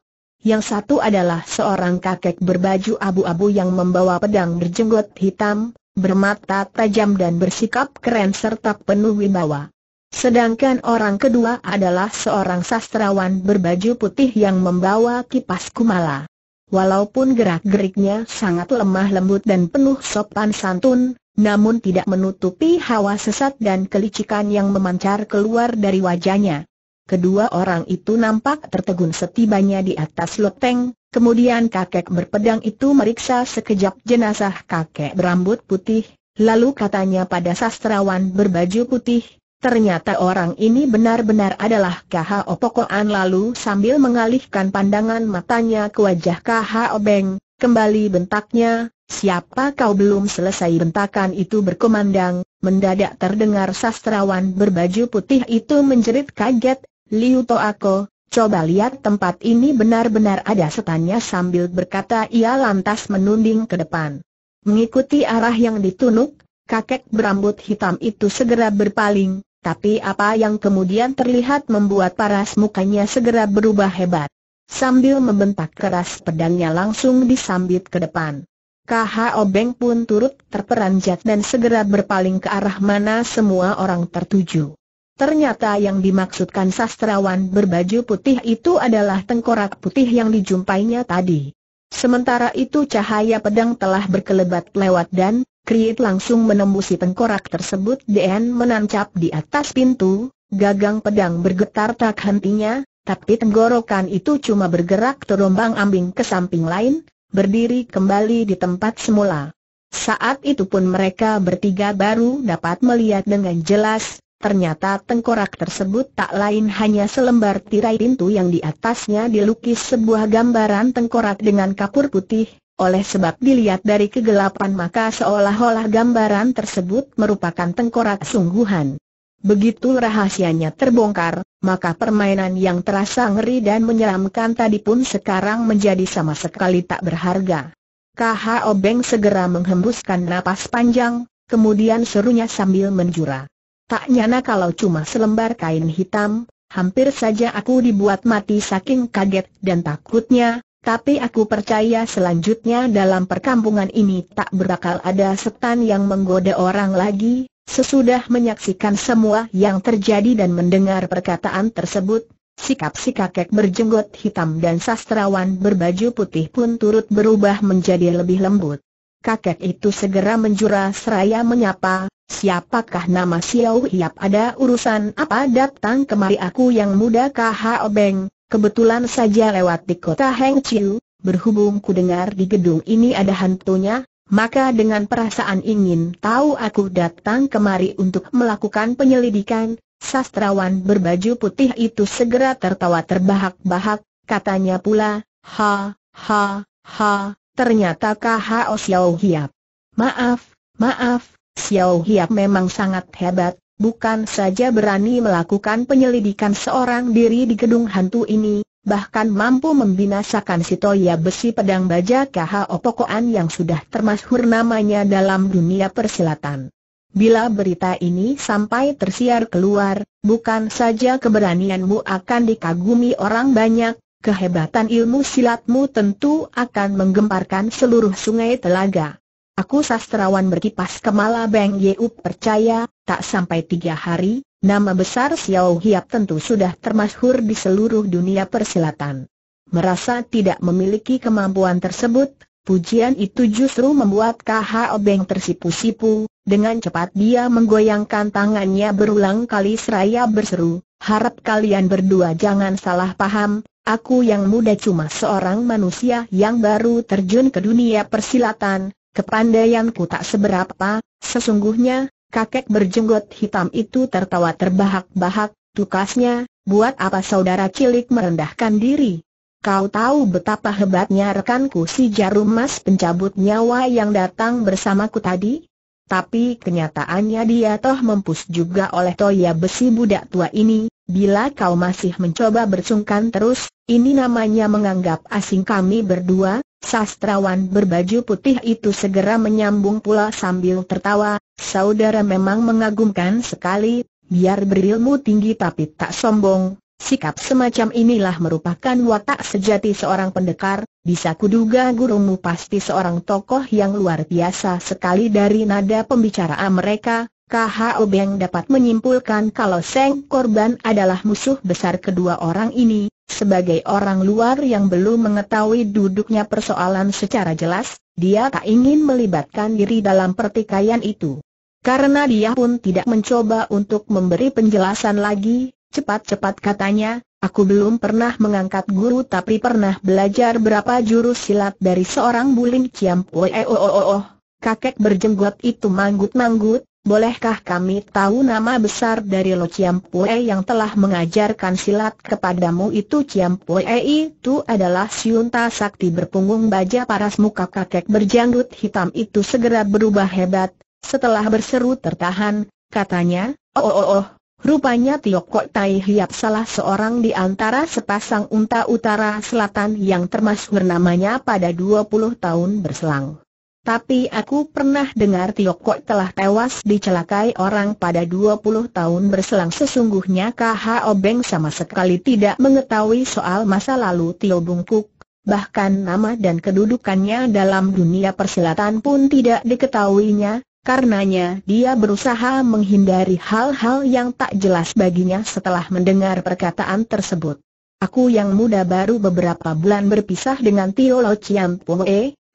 Yang satu adalah seorang kakek berbaju abu-abu yang membawa pedang berjenggot hitam, bermata tajam dan bersikap keren serta penuh wibawa. Sedangkan orang kedua adalah seorang sastrawan berbaju putih yang membawa kipas kumala. Walaupun gerak-geriknya sangat lemah lembut dan penuh sopan santun, namun tidak menutupi hawa sesat dan kelicikan yang memancar keluar dari wajahnya. Kedua orang itu nampak tertegun setibanya di atas loteng, kemudian kakek berpedang itu meriksa sekejap jenazah kakek berambut putih, lalu katanya pada sastrawan berbaju putih, ternyata orang ini benar-benar adalah KH Opokoan lalu sambil mengalihkan pandangan matanya ke wajah KH Beng, kembali bentaknya, siapa kau belum selesai bentakan itu berkomandang, Mendadak terdengar sastrawan berbaju putih itu menjerit kaget, Liu Toako, coba lihat tempat ini benar-benar ada setannya sambil berkata ia lantas menunding ke depan. Mengikuti arah yang ditunuk, kakek berambut hitam itu segera berpaling, tapi apa yang kemudian terlihat membuat paras mukanya segera berubah hebat. Sambil membentak keras pedangnya langsung disambit ke depan. Kha Obeng pun turut terperanjat dan segera berpaling ke arah mana semua orang tertuju. Ternyata yang dimaksudkan sastrawan berbaju putih itu adalah tengkorak putih yang dijumpainya tadi. Sementara itu cahaya pedang telah berkelebat lewat dan, Kriit langsung menembusi tengkorak tersebut dan menancap di atas pintu, gagang pedang bergetar tak hentinya, tapi tenggorokan itu cuma bergerak terombang ambing ke samping lain, berdiri kembali di tempat semula. Saat itu pun mereka bertiga baru dapat melihat dengan jelas, Ternyata tengkorak tersebut tak lain hanya selembar tirai pintu yang di atasnya dilukis sebuah gambaran tengkorak dengan kapur putih. Oleh sebab dilihat dari kegelapan maka seolah-olah gambaran tersebut merupakan tengkorak sungguhan. Begitu rahasianya terbongkar, maka permainan yang terasa ngeri dan menyeramkan tadi pun sekarang menjadi sama sekali tak berharga. KH Obeng segera menghembuskan napas panjang, kemudian serunya sambil menjura. Tak nyana kalau cuma selembar kain hitam, hampir saja aku dibuat mati saking kaget dan takutnya, tapi aku percaya selanjutnya dalam perkampungan ini tak berakal ada setan yang menggoda orang lagi, sesudah menyaksikan semua yang terjadi dan mendengar perkataan tersebut, sikap si kakek berjenggot hitam dan sastrawan berbaju putih pun turut berubah menjadi lebih lembut. Kakek itu segera menjura seraya menyapa, Siapakah nama Xiao Hiap ada urusan apa datang kemari aku yang muda kah Obeng? kebetulan saja lewat di kota Heng Chiu, berhubung ku dengar di gedung ini ada hantunya, maka dengan perasaan ingin tahu aku datang kemari untuk melakukan penyelidikan, sastrawan berbaju putih itu segera tertawa terbahak-bahak, katanya pula, ha, ha, ha, ternyata Kho Xiao Hiap. Maaf, maaf, Xiao Hiap memang sangat hebat, bukan saja berani melakukan penyelidikan seorang diri di gedung hantu ini, bahkan mampu membinasakan si Toya besi pedang baja KH Pokoan yang sudah termasuk namanya dalam dunia persilatan. Bila berita ini sampai tersiar keluar, bukan saja keberanianmu akan dikagumi orang banyak, kehebatan ilmu silatmu tentu akan menggemparkan seluruh sungai telaga. Aku sastrawan berkipas kemala Beng Yeup percaya, tak sampai tiga hari, nama besar Xiao Hiap tentu sudah termasyhur di seluruh dunia persilatan. Merasa tidak memiliki kemampuan tersebut, pujian itu justru membuat KHO Beng tersipu-sipu, dengan cepat dia menggoyangkan tangannya berulang kali seraya berseru, harap kalian berdua jangan salah paham, aku yang muda cuma seorang manusia yang baru terjun ke dunia persilatan, Kepandaianku tak seberapa, sesungguhnya, kakek berjenggot hitam itu tertawa terbahak-bahak, tukasnya, buat apa saudara cilik merendahkan diri? Kau tahu betapa hebatnya rekanku si jarum emas, pencabut nyawa yang datang bersamaku tadi? Tapi kenyataannya dia toh mempus juga oleh toya besi budak tua ini, bila kau masih mencoba bersungkan terus, ini namanya menganggap asing kami berdua, Sastrawan berbaju putih itu segera menyambung pula sambil tertawa, saudara memang mengagumkan sekali, biar berilmu tinggi tapi tak sombong, sikap semacam inilah merupakan watak sejati seorang pendekar, bisa kuduga gurumu pasti seorang tokoh yang luar biasa sekali dari nada pembicaraan mereka, KHO Beng dapat menyimpulkan kalau Seng korban adalah musuh besar kedua orang ini, sebagai orang luar yang belum mengetahui duduknya persoalan secara jelas, dia tak ingin melibatkan diri dalam pertikaian itu. Karena dia pun tidak mencoba untuk memberi penjelasan lagi, cepat-cepat katanya, aku belum pernah mengangkat guru tapi pernah belajar berapa jurus silat dari seorang bulim ciam. Oh, oh, oh, oh, kakek berjenggot itu manggut-manggut, Bolehkah kami tahu nama besar dari Lo Pue yang telah mengajarkan silat kepadamu itu Pue itu adalah Siunta Sakti berpunggung baja paras muka kakek berjanggut hitam itu segera berubah hebat, setelah berseru tertahan, katanya, oh oh oh, rupanya Tiokok Tai Hiap salah seorang di antara sepasang unta utara selatan yang termasuk namanya pada 20 tahun berselang. Tapi aku pernah dengar Tio Tiokok telah tewas dicelakai orang pada 20 tahun berselang sesungguhnya KH Obeng sama sekali tidak mengetahui soal masa lalu Tio Bungkuk, bahkan nama dan kedudukannya dalam dunia persilatan pun tidak diketahuinya, karenanya dia berusaha menghindari hal-hal yang tak jelas baginya setelah mendengar perkataan tersebut. Aku yang muda baru beberapa bulan berpisah dengan Tio Lo Chiam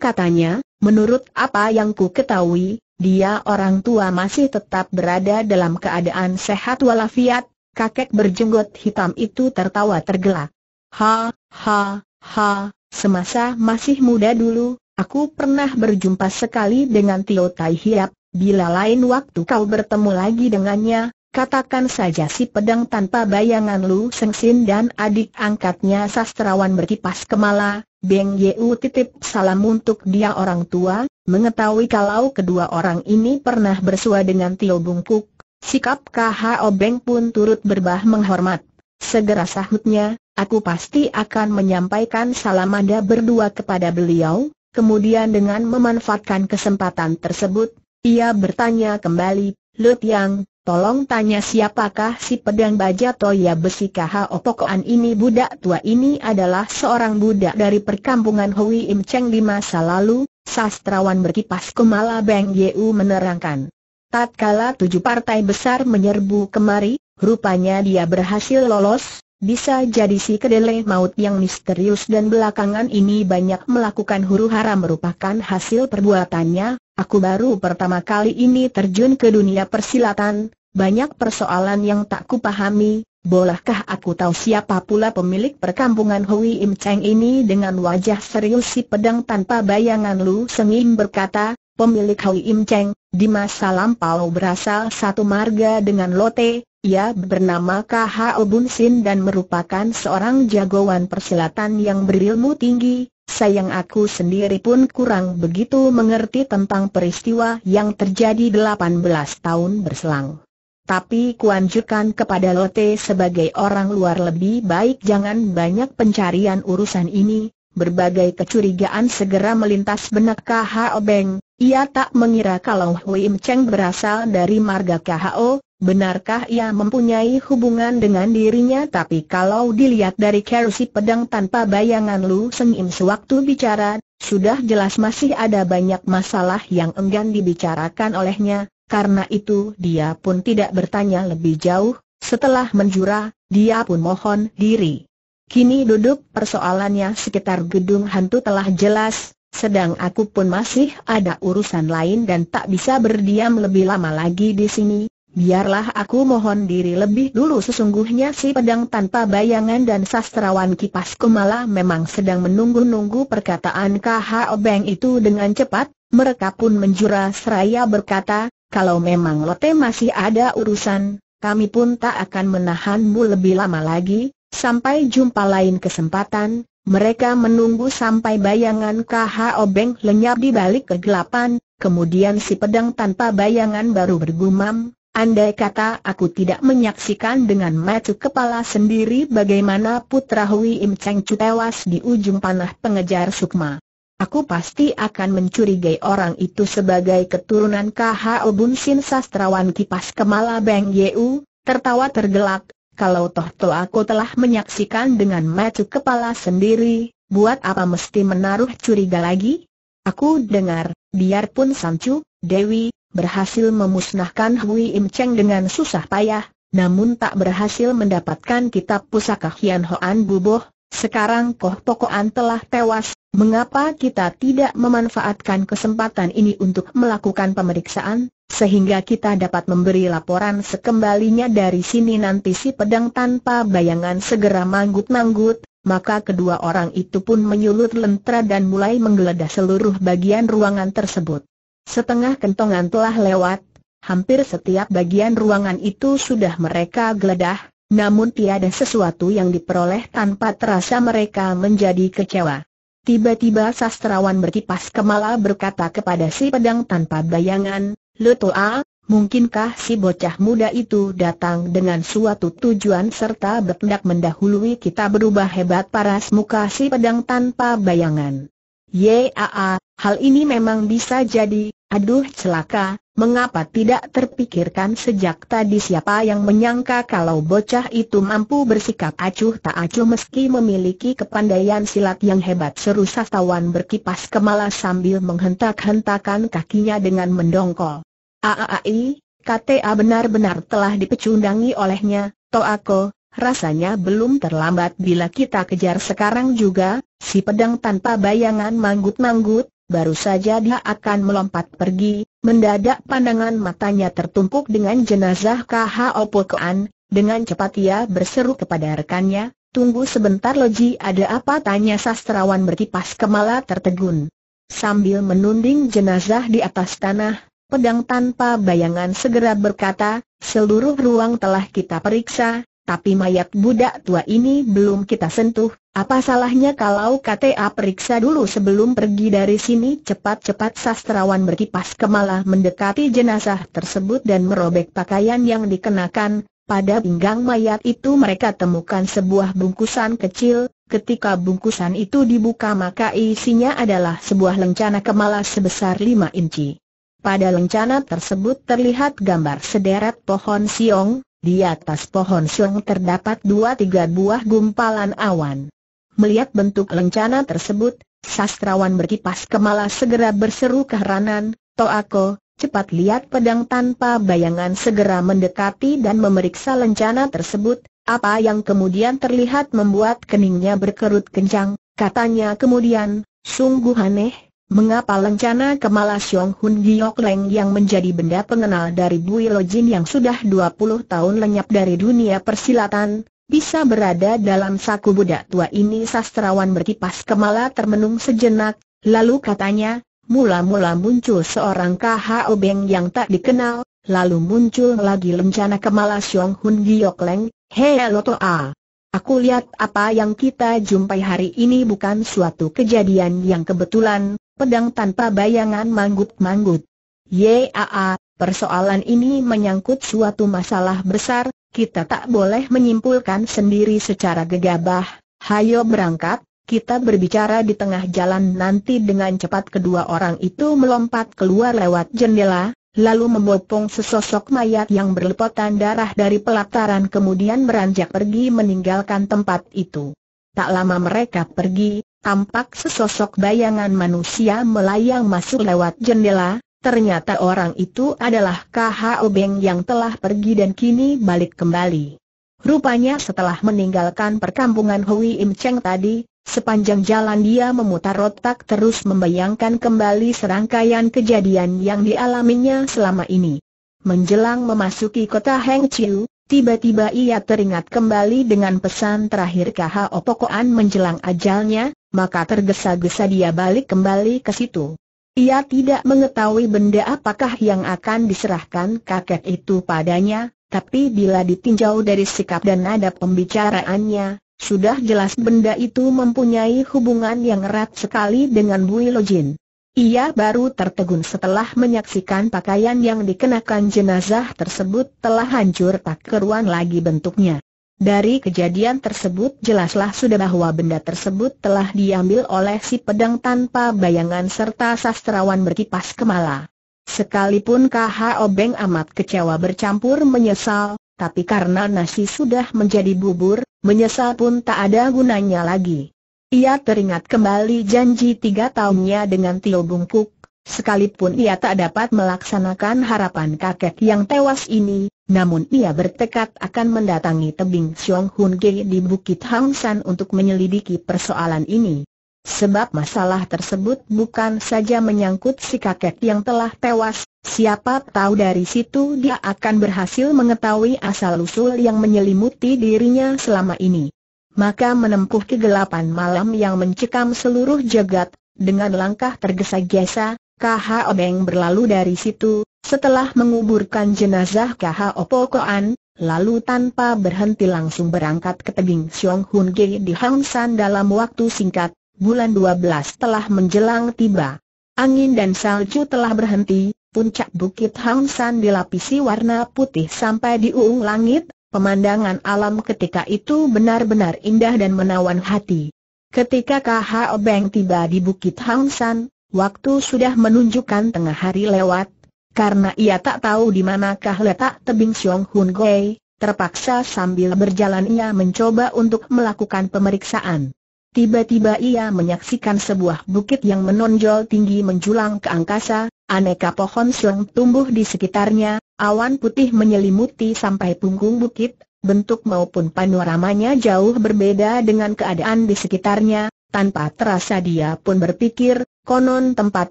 Katanya, menurut apa yang ku ketahui, dia orang tua masih tetap berada dalam keadaan sehat walafiat, kakek berjenggot hitam itu tertawa tergelak. Ha, ha, ha, semasa masih muda dulu, aku pernah berjumpa sekali dengan Tio Tai Hiap, bila lain waktu kau bertemu lagi dengannya, Katakan saja si pedang tanpa bayangan Lu Sengsin dan adik angkatnya sastrawan berkipas kemala, Beng Yeu titip salam untuk dia orang tua, mengetahui kalau kedua orang ini pernah bersua dengan Tio Bungkuk, sikap KHO Beng pun turut berbah menghormat. Segera sahutnya, aku pasti akan menyampaikan salam Anda berdua kepada beliau, kemudian dengan memanfaatkan kesempatan tersebut, ia bertanya kembali, Lut Yang, Tolong tanya siapakah si pedang baja Toya Besi Kaha Opokoan ini budak tua ini adalah seorang budak dari perkampungan Hui Im Cheng di masa lalu, sastrawan berkipas Kumala Beng Yeu menerangkan. Tatkala tujuh partai besar menyerbu kemari, rupanya dia berhasil lolos, bisa jadi si kedelai maut yang misterius dan belakangan ini banyak melakukan huru hara merupakan hasil perbuatannya, aku baru pertama kali ini terjun ke dunia persilatan, banyak persoalan yang tak kupahami, bolehkah aku tahu siapa pula pemilik perkampungan Hui Im Cheng ini dengan wajah serius si pedang tanpa bayangan Lu Sengim berkata, pemilik Hui Im Cheng, di masa lampau berasal satu marga dengan Lote, ia bernama K.H.O. Bunsin Sin dan merupakan seorang jagoan persilatan yang berilmu tinggi, Sayang aku sendiri pun kurang begitu mengerti tentang peristiwa yang terjadi 18 tahun berselang. Tapi kuanjurkan kepada Lote sebagai orang luar lebih baik jangan banyak pencarian urusan ini, berbagai kecurigaan segera melintas benak KH Obeng, ia tak mengira kalau Hui Im berasal dari marga KHO, benarkah ia mempunyai hubungan dengan dirinya tapi kalau dilihat dari kerusi pedang tanpa bayangan Lu Seng Im sewaktu bicara, sudah jelas masih ada banyak masalah yang enggan dibicarakan olehnya, karena itu dia pun tidak bertanya lebih jauh, setelah menjura, dia pun mohon diri. Kini duduk persoalannya sekitar gedung hantu telah jelas, sedang aku pun masih ada urusan lain dan tak bisa berdiam lebih lama lagi di sini. Biarlah aku mohon diri lebih dulu sesungguhnya si pedang tanpa bayangan dan sastrawan kipas kumala memang sedang menunggu-nunggu perkataan KH Obeng itu dengan cepat, mereka pun menjura seraya berkata, kalau memang lotte masih ada urusan, kami pun tak akan menahanmu lebih lama lagi, sampai jumpa lain kesempatan, mereka menunggu sampai bayangan KH Obeng lenyap di balik kegelapan, kemudian si pedang tanpa bayangan baru bergumam, Andai kata aku tidak menyaksikan dengan mata kepala sendiri bagaimana putra Hui Im Cheng Chu tewas di ujung panah pengejar Sukma. Aku pasti akan mencurigai orang itu sebagai keturunan KH Obun Sin Sastrawan Kipas Kemala Beng Yeu, tertawa tergelak, kalau toh-toh aku telah menyaksikan dengan mata kepala sendiri, buat apa mesti menaruh curiga lagi? Aku dengar, biarpun Sancu, Dewi, berhasil memusnahkan Hui Im Cheng dengan susah payah, namun tak berhasil mendapatkan kitab pusaka Hian Hoan Buboh, sekarang Koh Tokoan telah tewas, mengapa kita tidak memanfaatkan kesempatan ini untuk melakukan pemeriksaan, sehingga kita dapat memberi laporan sekembalinya dari sini nanti si pedang tanpa bayangan segera manggut-manggut, maka kedua orang itu pun menyulut lentera dan mulai menggeledah seluruh bagian ruangan tersebut. Setengah kentongan telah lewat, hampir setiap bagian ruangan itu sudah mereka geledah, namun tiada sesuatu yang diperoleh tanpa terasa mereka menjadi kecewa. Tiba-tiba sastrawan berkipas kemala berkata kepada si pedang tanpa bayangan, Lutoa, mungkinkah si bocah muda itu datang dengan suatu tujuan serta bertindak mendahului kita berubah hebat paras muka si pedang tanpa bayangan? Yaa, hal ini memang bisa jadi, aduh celaka, Mengapa tidak terpikirkan sejak tadi siapa yang menyangka kalau bocah itu mampu bersikap acuh tak acuh meski memiliki kepandaian silat yang hebat seru sastawan berkipas kemala sambil menghentak-hentakan kakinya dengan mendongkol. Aai, KTA benar-benar telah dipecundangi olehnya, Toh aku, rasanya belum terlambat bila kita kejar sekarang juga, si pedang tanpa bayangan manggut-manggut, baru saja dia akan melompat pergi, mendadak pandangan matanya tertumpuk dengan jenazah Kh Opokoan, dengan cepat ia berseru kepada rekannya, tunggu sebentar Loji ada apa tanya sastrawan berkipas kemala tertegun. Sambil menunding jenazah di atas tanah, pedang tanpa bayangan segera berkata, seluruh ruang telah kita periksa, tapi mayat budak tua ini belum kita sentuh, apa salahnya kalau KTA periksa dulu sebelum pergi dari sini cepat-cepat sastrawan berkipas kemala mendekati jenazah tersebut dan merobek pakaian yang dikenakan, pada pinggang mayat itu mereka temukan sebuah bungkusan kecil, ketika bungkusan itu dibuka maka isinya adalah sebuah lencana kemala sebesar 5 inci. Pada lencana tersebut terlihat gambar sederet pohon siong, di atas pohon siung terdapat dua-tiga buah gumpalan awan. Melihat bentuk lencana tersebut, sastrawan berkipas kemala segera berseru keheranan, Toako, cepat lihat pedang tanpa bayangan segera mendekati dan memeriksa lencana tersebut, apa yang kemudian terlihat membuat keningnya berkerut kencang, katanya kemudian, sungguh aneh, Mengapa lencana kemala Siong Hun Giok Leng yang menjadi benda pengenal dari Bui Lo Jin yang sudah 20 tahun lenyap dari dunia persilatan, bisa berada dalam saku budak tua ini sastrawan berkipas kemala termenung sejenak, lalu katanya, mula-mula muncul seorang KHO Beng yang tak dikenal, lalu muncul lagi lencana kemala Siong Hun Giok Leng, Hei Loto A. Aku lihat apa yang kita jumpai hari ini bukan suatu kejadian yang kebetulan, pedang tanpa bayangan manggut-manggut. Yaa, persoalan ini menyangkut suatu masalah besar, kita tak boleh menyimpulkan sendiri secara gegabah. Hayo berangkat, kita berbicara di tengah jalan nanti dengan cepat kedua orang itu melompat keluar lewat jendela, lalu membopong sesosok mayat yang berlepotan darah dari pelataran kemudian beranjak pergi meninggalkan tempat itu. Tak lama mereka pergi, tampak sesosok bayangan manusia melayang masuk lewat jendela, ternyata orang itu adalah KH Obeng yang telah pergi dan kini balik kembali. Rupanya setelah meninggalkan perkampungan Hui Im Cheng tadi, sepanjang jalan dia memutar otak terus membayangkan kembali serangkaian kejadian yang dialaminya selama ini. Menjelang memasuki kota Heng Chiu, tiba-tiba ia teringat kembali dengan pesan terakhir KH Opokoan menjelang ajalnya, maka tergesa-gesa dia balik kembali ke situ. Ia tidak mengetahui benda apakah yang akan diserahkan kakek itu padanya, tapi bila ditinjau dari sikap dan nada pembicaraannya, sudah jelas benda itu mempunyai hubungan yang erat sekali dengan Bui Lojin. Ia baru tertegun setelah menyaksikan pakaian yang dikenakan jenazah tersebut telah hancur tak keruan lagi bentuknya. Dari kejadian tersebut jelaslah sudah bahwa benda tersebut telah diambil oleh si pedang tanpa bayangan serta sastrawan berkipas kemala. Sekalipun KH Obeng amat kecewa bercampur menyesal, tapi karena nasi sudah menjadi bubur, menyesal pun tak ada gunanya lagi. Ia teringat kembali janji tiga tahunnya dengan Tio Bungkuk, sekalipun ia tak dapat melaksanakan harapan kakek yang tewas ini, namun ia bertekad akan mendatangi tebing Xiong Hun Ge di Bukit Hang San untuk menyelidiki persoalan ini. Sebab masalah tersebut bukan saja menyangkut si kakek yang telah tewas, siapa tahu dari situ dia akan berhasil mengetahui asal-usul yang menyelimuti dirinya selama ini. Maka menempuh kegelapan malam yang mencekam seluruh jagat, dengan langkah tergesa-gesa, KH Obeng berlalu dari situ, setelah menguburkan jenazah Opo Koan, lalu tanpa berhenti langsung berangkat ke tebing Siong Hun Ge di Hang San dalam waktu singkat, bulan 12 telah menjelang tiba. Angin dan salju telah berhenti, puncak bukit Hang San dilapisi warna putih sampai di uung langit, pemandangan alam ketika itu benar-benar indah dan menawan hati. Ketika Kha Beng tiba di bukit Hang San, waktu sudah menunjukkan tengah hari lewat, karena ia tak tahu di manakah letak tebing Xiong Hun Gui, terpaksa sambil berjalan ia mencoba untuk melakukan pemeriksaan. Tiba-tiba ia menyaksikan sebuah bukit yang menonjol tinggi menjulang ke angkasa, aneka pohon Xiong tumbuh di sekitarnya, awan putih menyelimuti sampai punggung bukit, bentuk maupun panoramanya jauh berbeda dengan keadaan di sekitarnya, tanpa terasa dia pun berpikir, Konon tempat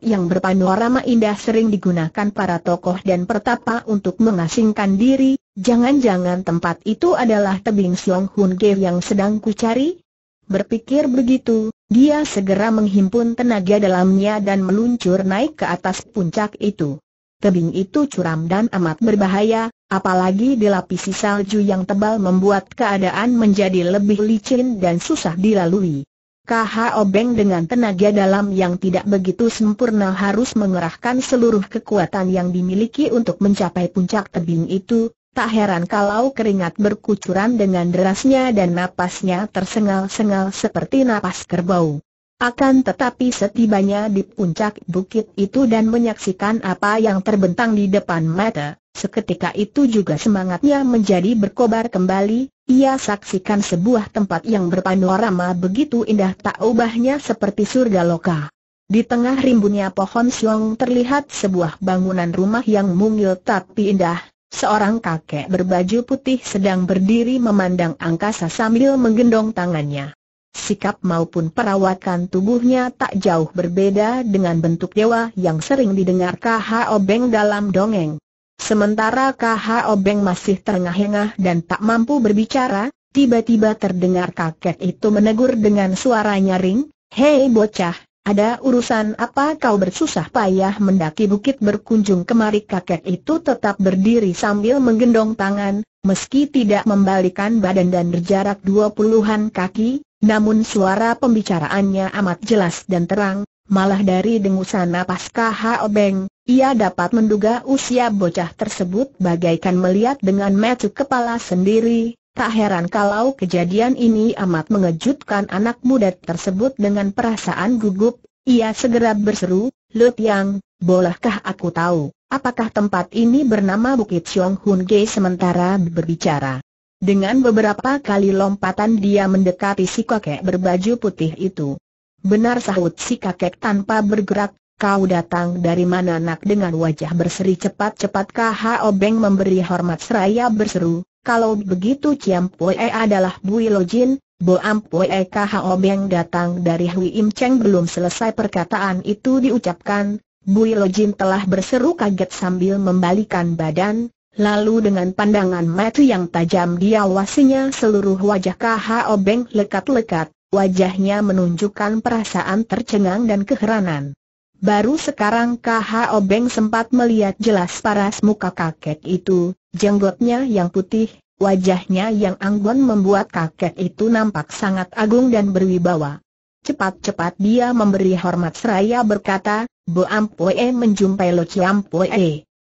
yang berpanorama indah sering digunakan para tokoh dan pertapa untuk mengasingkan diri, jangan-jangan tempat itu adalah tebing Siong Hun Ge yang sedang kucari? Berpikir begitu, dia segera menghimpun tenaga dalamnya dan meluncur naik ke atas puncak itu. Tebing itu curam dan amat berbahaya, apalagi dilapisi salju yang tebal membuat keadaan menjadi lebih licin dan susah dilalui. KH Obeng dengan tenaga dalam yang tidak begitu sempurna harus mengerahkan seluruh kekuatan yang dimiliki untuk mencapai puncak tebing itu, tak heran kalau keringat berkucuran dengan derasnya dan napasnya tersengal-sengal seperti napas kerbau. Akan tetapi setibanya di puncak bukit itu dan menyaksikan apa yang terbentang di depan mata, Seketika itu juga semangatnya menjadi berkobar kembali, ia saksikan sebuah tempat yang berpanorama begitu indah tak ubahnya seperti surga loka. Di tengah rimbunnya pohon siong terlihat sebuah bangunan rumah yang mungil tapi indah, seorang kakek berbaju putih sedang berdiri memandang angkasa sambil menggendong tangannya. Sikap maupun perawatan tubuhnya tak jauh berbeda dengan bentuk dewa yang sering didengar K.H.O. Beng dalam dongeng. Sementara Kah Obeng masih terengah-engah dan tak mampu berbicara, tiba-tiba terdengar kakek itu menegur dengan suara nyaring, Hei bocah, ada urusan apa kau bersusah payah mendaki bukit berkunjung kemari kakek itu tetap berdiri sambil menggendong tangan, meski tidak membalikan badan dan berjarak dua puluhan kaki, namun suara pembicaraannya amat jelas dan terang, malah dari dengusan napas Kah Obeng, ia dapat menduga usia bocah tersebut bagaikan melihat dengan mata kepala sendiri, tak heran kalau kejadian ini amat mengejutkan anak muda tersebut dengan perasaan gugup, ia segera berseru, Lut Yang, bolehkah aku tahu, apakah tempat ini bernama Bukit Siong Hun Ge sementara berbicara. Dengan beberapa kali lompatan dia mendekati si kakek berbaju putih itu. Benar sahut si kakek tanpa bergerak, Kau datang dari mana nak dengan wajah berseri cepat-cepat KHO Obeng memberi hormat seraya berseru, kalau begitu Ciam Pue adalah Bui Jin, Bo Ampue KHO Beng datang dari Hui Im Cheng belum selesai perkataan itu diucapkan, Bui Jin telah berseru kaget sambil membalikan badan, lalu dengan pandangan mata yang tajam diawasinya seluruh wajah KHO Obeng lekat-lekat, wajahnya menunjukkan perasaan tercengang dan keheranan. Baru sekarang KH Obeng sempat melihat jelas paras muka kakek itu, jenggotnya yang putih, wajahnya yang anggun membuat kakek itu nampak sangat agung dan berwibawa. Cepat-cepat dia memberi hormat seraya berkata, Bo Ampoe menjumpai Lo Ciampoe.